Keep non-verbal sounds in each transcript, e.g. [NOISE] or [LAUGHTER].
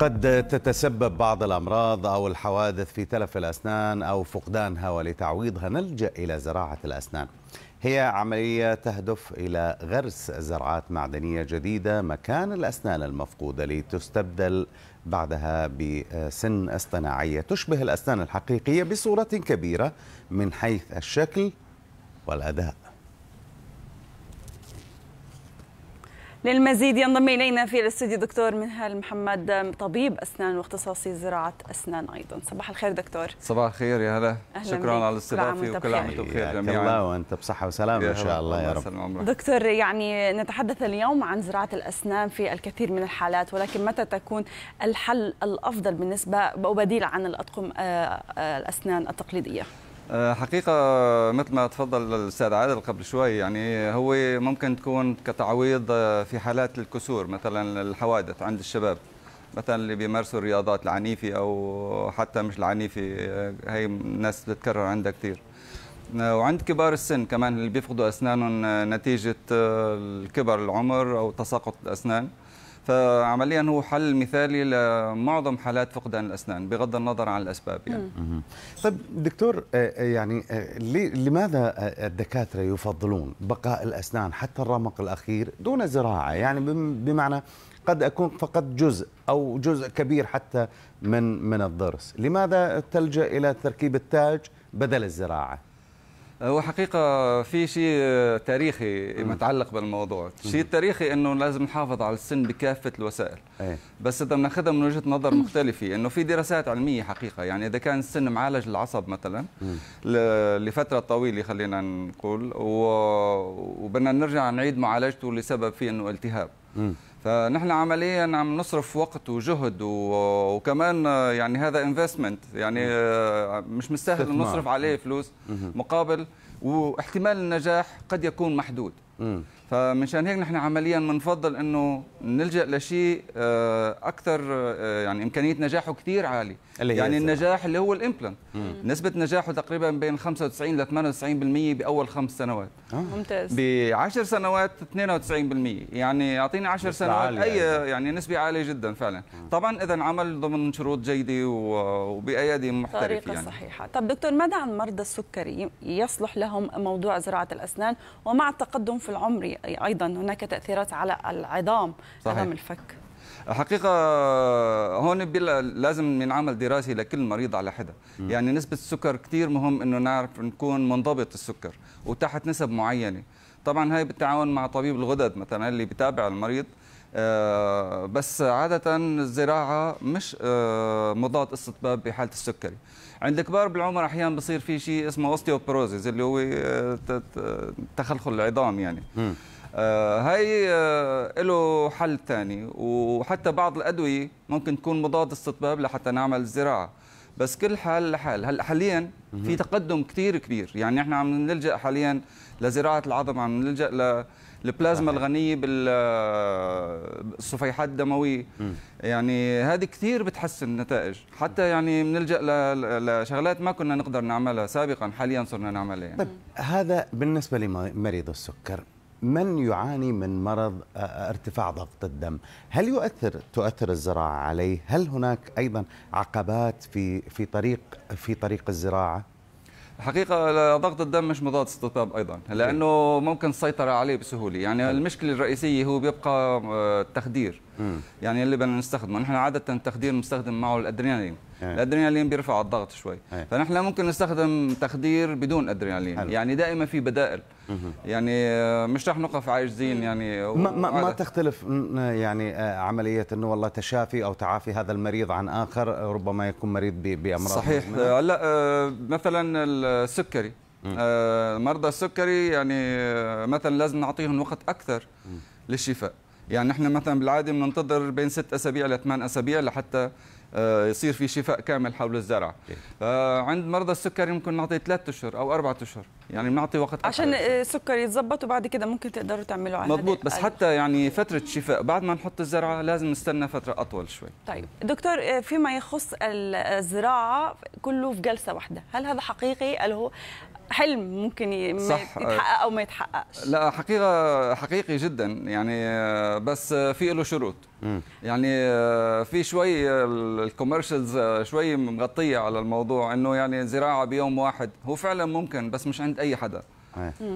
قد تتسبب بعض الأمراض أو الحوادث في تلف الأسنان أو فقدانها ولتعويضها نلجأ إلى زراعة الأسنان هي عملية تهدف إلى غرس زرعات معدنية جديدة مكان الأسنان المفقودة لتستبدل بعدها بسن اصطناعية تشبه الأسنان الحقيقية بصورة كبيرة من حيث الشكل والأداء للمزيد ينضم الينا في الاستوديو دكتور منهال محمد طبيب اسنان واختصاصي زراعه اسنان ايضا صباح الخير دكتور صباح الخير يا هلا شكرا على الاستضافه وكل عام وانتم بخير جميعا الله وانت بصحه وسلامه ان شاء الله يا رب عمرك. دكتور يعني نتحدث اليوم عن زراعه الاسنان في الكثير من الحالات ولكن متى تكون الحل الافضل بالنسبه وبديل عن الاطقم آه، آه، الاسنان التقليديه آه، حقيقة مثل ما تفضل الأستاذ عادل قبل شوي يعني هو ممكن تكون كتعويض آه، في حالات الكسور مثلا الحوادث عند الشباب مثلا اللي بيمارسوا الرياضات العنيفة أو حتى مش العنيفة آه، هي الناس بتتكرر عندها كثير وعند كبار السن كمان اللي بيفقدوا أسنانهم نتيجة الكبر العمر أو تساقط الأسنان فعمليا هو حل مثالي لمعظم حالات فقدان الاسنان بغض النظر عن الاسباب يعني طيب دكتور آه، آه، يعني آه، لماذا الدكاتره يفضلون بقاء الاسنان حتى الرمق الاخير دون زراعه يعني بمعنى قد اكون فقط جزء او جزء كبير حتى من من الضرس لماذا تلجا الى تركيب التاج بدل الزراعه هو حقيقة في شيء تاريخي متعلق بالموضوع، الشيء التاريخي انه لازم نحافظ على السن بكافة الوسائل. بس اذا بناخذها من وجهة نظر مختلفة انه في دراسات علمية حقيقة، يعني اذا كان السن معالج العصب مثلا لفترة طويلة خلينا نقول وبدنا نرجع نعيد معالجته لسبب فيه انه التهاب. فنحن عمليا عم نصرف وقت وجهد وكمان آه، يعني هذا انفستمنت يعني آه، مش مستاهل نصرف عليه فلوس مقابل واحتمال النجاح قد يكون محدود فمنشان هيك نحن عمليا بنفضل انه نلجا لشيء آه، اكثر آه، يعني امكانيه نجاحه كثير عالي اللي يعني النجاح اللي هو الامبلانت نسبه نجاحه تقريبا بين 95 ل 98% باول خمس سنوات آه. ممتاز بعشر سنوات 92% يعني يعطيني 10 سنوات اي يعني. يعني. نسبه عاليه جدا فعلا طبعا اذا عمل ضمن شروط جيده وبايادي محترفه يعني صحيحه طب دكتور ماذا عن مرضى السكري يصلح لهم موضوع زراعه الاسنان ومع التقدم في في العمر ايضا هناك تاثيرات على العظام صحيح. عظام الفك حقيقة هون لازم ينعمل دراسة لكل مريض على حدة يعني نسبة السكر كثير مهم أنه نعرف نكون منضبط السكر وتحت نسب معينة طبعا هاي بالتعاون مع طبيب الغدد مثلا اللي بتابع المريض آه، بس عادة الزراعة مش آه، مضاد استطباب بحالة السكري عند الكبار بالعمر احيانا بصير في شيء اسمه اوستيوبروزيس اللي هو آه، تخلخل العظام يعني هاي له حل ثاني وحتى بعض الادويه ممكن تكون مضاد استطباب لحتى نعمل الزراعه بس كل حال لحال هلا حاليا في تقدم كثير كبير يعني احنا عم نلجا حاليا لزراعه العظم عم نلجا البلازما الغنيه بالصفيحات الدمويه يعني هذه كثير بتحسن النتائج حتى يعني بنلجا لشغلات ما كنا نقدر نعملها سابقا حاليا صرنا نعملها يعني. طيب هذا بالنسبه لمريض السكر من يعاني من مرض آه، آه، ارتفاع ضغط الدم هل يؤثر تؤثر الزراعه عليه هل هناك ايضا عقبات في في طريق في طريق الزراعه حقيقه ضغط الدم مش مضاد استطاب ايضا لانه ممكن السيطره عليه بسهوله يعني المشكله الرئيسيه هو بيبقى آه، التخدير يعني اللي بدنا نستخدمه نحن عاده التخدير بنستخدم معه الادرينالين إيه. الادرينالين بيرفع الضغط شوي إيه. فنحن ممكن نستخدم تخدير بدون ادرينالين هلو. يعني دائما في بدائل يعني آه، مش رح نقف عاجزين يعني ما, ما, ما تختلف يعني آه، عمليه انه والله تشافي او تعافي هذا المريض عن اخر ربما يكون مريض بامراض صحيح هلا آه، مثلا السكري مرضى السكري يعني مثلا لازم نعطيهم وقت اكثر للشفاء يعني نحن مثلا بالعاده بننتظر بين ست اسابيع لثمان اسابيع لحتى آه، يصير في شفاء كامل حول الزرع إيه. آه، عند مرضى السكر ممكن نعطي ثلاث اشهر او اربع اشهر يعني بنعطي وقت عشان آه، السكر يتظبط وبعد كده ممكن تقدروا تعملوا على مضبوط بس حتى يعني فتره شفاء بعد ما نحط الزرعه لازم نستنى فتره اطول شوي طيب دكتور فيما يخص الزراعه كله في جلسه واحده هل هذا حقيقي هل هو حلم ممكن يتحقق او ما يتحققش لا حقيقه حقيقي جدا يعني آه، بس آه، في له شروط يعني آه، في شوي الكوميرشلز شوي مغطيه على الموضوع انه يعني زراعه بيوم واحد هو فعلا ممكن بس مش عند اي حدا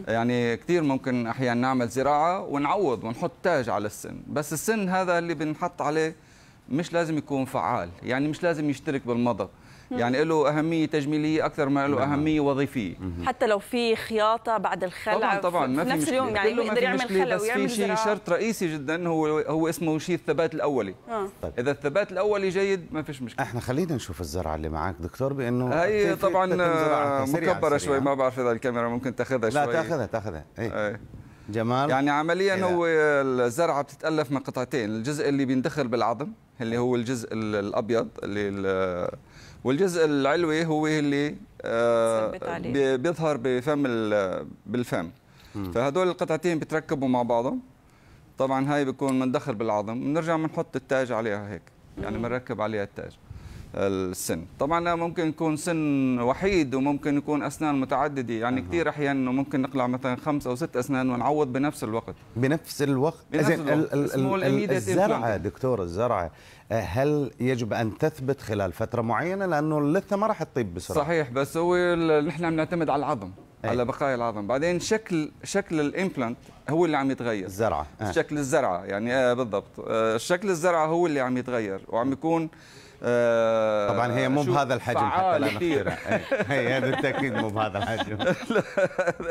يعني كثير ممكن احيانا نعمل زراعه ونعوض ونحط تاج على السن بس السن هذا اللي بنحط عليه مش لازم يكون فعال يعني مش لازم يشترك بالمضغ يعني له اهميه تجميليه اكثر ما له نعم. اهميه وظيفيه حتى لو في خياطه بعد الخلع طبعا طبعا ما في نفس اليوم يعني يقدر يعمل خلع ويعمل بس في شيء شرط رئيسي جدا هو هو اسمه شيء الثبات الاولي آه. طيب. اذا الثبات الاولي جيد ما فيش مشكله احنا خلينا نشوف الزرعه اللي معك دكتور بانه هي طبعا مكبره شوي ما بعرف اذا الكاميرا ممكن تاخذها شوي لا تاخذها تاخذها إيه. اي جمال يعني عمليا هو الزرعه بتتالف من قطعتين الجزء اللي بيندخل بالعظم اللي هو الجزء الابيض اللي والجزء العلوي هو اللي آه، بيظهر بفم بالفم فهدول القطعتين بتركبوا مع بعضهم طبعا هاي بيكون مندخل بالعظم بنرجع بنحط التاج عليها هيك يعني بنركب عليها التاج السن طبعا ممكن يكون سن وحيد وممكن يكون اسنان متعدده يعني أه. كثير احيانا ممكن نقلع مثلا خمس او ست اسنان ونعوض بنفس الوقت بنفس الوقت بنفس الوقت الزرعه دكتور الزرعه آه، هل يجب ان تثبت خلال فتره معينه لانه اللثه ما راح تطيب بسرعه صحيح بس هو نحن بنعتمد على العظم أي. على بقايا العظم بعدين شكل شكل الامبلانت هو اللي عم يتغير الزرعه آه. شكل الزرعه يعني آه بالضبط آه شكل الزرعه هو اللي عم يتغير وعم يكون آه طبعا هي مو بهذا الحجم حتى لا كثير إيه. إيه، هي هذا بالتاكيد مو بهذا الحجم [LAUGHS]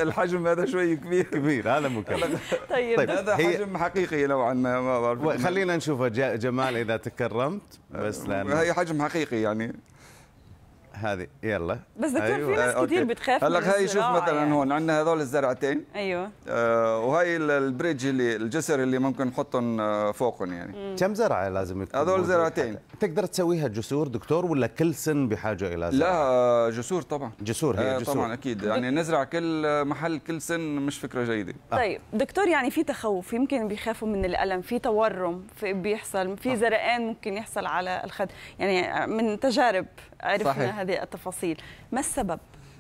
الحجم هذا شوي كبير كبير هذا مو كبير [LAUGHS] طيب, طيب هذا حجم حقيقي نوعا ما ما بعرف خلينا نشوفه جمال اذا تكرمت بس آه، لأن هي حجم حقيقي يعني هذه يلا بس دكتور أيوة. في ناس آه، كثير أوكي. بتخاف هلا هي شوف مثلا يعني. هون عندنا هذول الزرعتين ايوه آه وهي البريدج اللي الجسر اللي ممكن نحطهم آه، فوقهم يعني كم زرعه لازم يكون هذول زرعتين تقدر تسويها جسور دكتور ولا كل سن بحاجه الى زرعه؟ لا آه، جسور طبعا جسور هي آه طبعا اكيد يعني نزرع كل محل كل سن مش فكره جيده آه. طيب دكتور يعني في تخوف يمكن بيخافوا من الالم في تورم في بيحصل في زرقان ممكن يحصل على الخد يعني من تجارب عرفنا صحيح. هذه التفاصيل ما السبب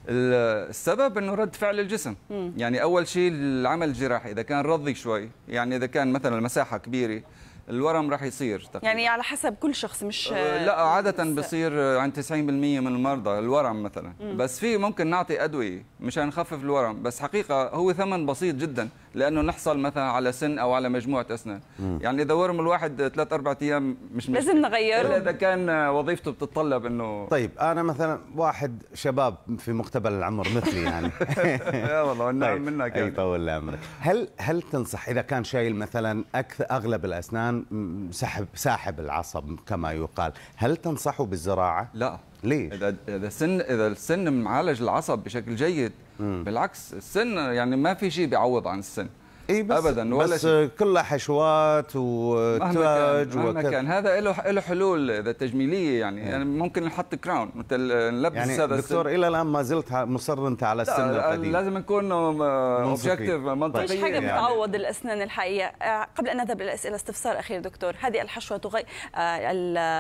السبب انه رد فعل الجسم مم. يعني اول شيء العمل الجراحي اذا كان رضي شوي يعني اذا كان مثلا المساحه كبيره الورم راح يصير تقريبا. يعني على حسب كل شخص مش أه، لا عادة بصير عند 90% من المرضى الورم مثلا مم. بس في ممكن نعطي أدوية مشان نخفف الورم بس حقيقة هو ثمن بسيط جدا لانه نحصل مثلا على سن او على مجموعه اسنان مم. يعني اذا ورم الواحد ثلاث اربع ايام مش لازم نغيره اذا كان وظيفته بتتطلب انه طيب انا مثلا واحد شباب في مقتبل العمر مثلي يعني [LAUGHS] يا والله والنعم طيب. منك يعني. يطول عمرك هل هل تنصح اذا كان شايل مثلا اكثر اغلب الاسنان سحب ساحب العصب كما يقال هل تنصحه بالزراعه لا ليه اذا اذا السن اذا السن معالج العصب بشكل جيد بالعكس السن يعني ما في شيء بيعوض عن السن اي بس ابدا ولا بس كلها حشوات وتاج مهما وكذا كان هذا له له حلول اذا تجميليه يعني, إيه. يعني ممكن نحط كراون مثل نلبس يعني هذا دكتور الى الان ما زلت مصر انت على السن القديم لازم نكون اوبجيكتيف آه، منطقي طيب. مفيش حاجه يعني. بتعوض الاسنان الحقيقيه آه، قبل ان نذهب للاسئله استفسار اخير دكتور هذه الحشوه تغير آه،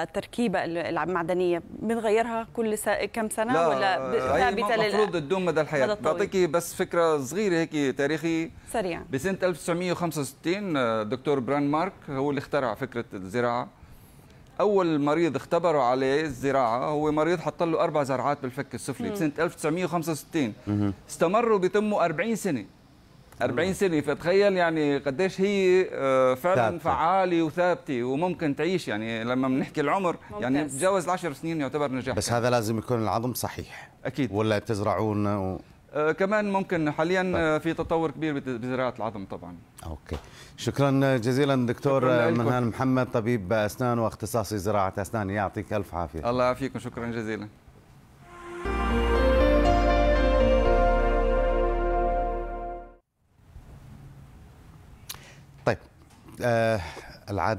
التركيبه المعدنيه بنغيرها كل كم سنه لا ولا ثابته لا المفروض تدوم مدى الحياه بعطيكي بس فكره صغيره هيك تاريخي سريع بسنة سنه 1965 آه، دكتور بران مارك هو اللي اخترع فكره الزراعه اول مريض اختبروا عليه الزراعه هو مريض حط له اربع زرعات بالفك السفلي بسنه 1965 مم. استمروا بيتموا 40 سنه 40 سنه فتخيل يعني قديش هي آه، فعلا فعاله وثابته وممكن تعيش يعني لما بنحكي العمر يعني ممتاز. يعني تجاوز العشر سنين يعتبر نجاح بس هذا لازم يكون العظم صحيح اكيد ولا تزرعون و... آه، كمان ممكن حاليا طيب. آه، في تطور كبير بزراعه العظم طبعا اوكي شكرا جزيلا دكتور منهان محمد طبيب اسنان واختصاصي زراعه اسنان يعطيك الف عافيه الله يعافيكم شكرا جزيلا طيب آه العادات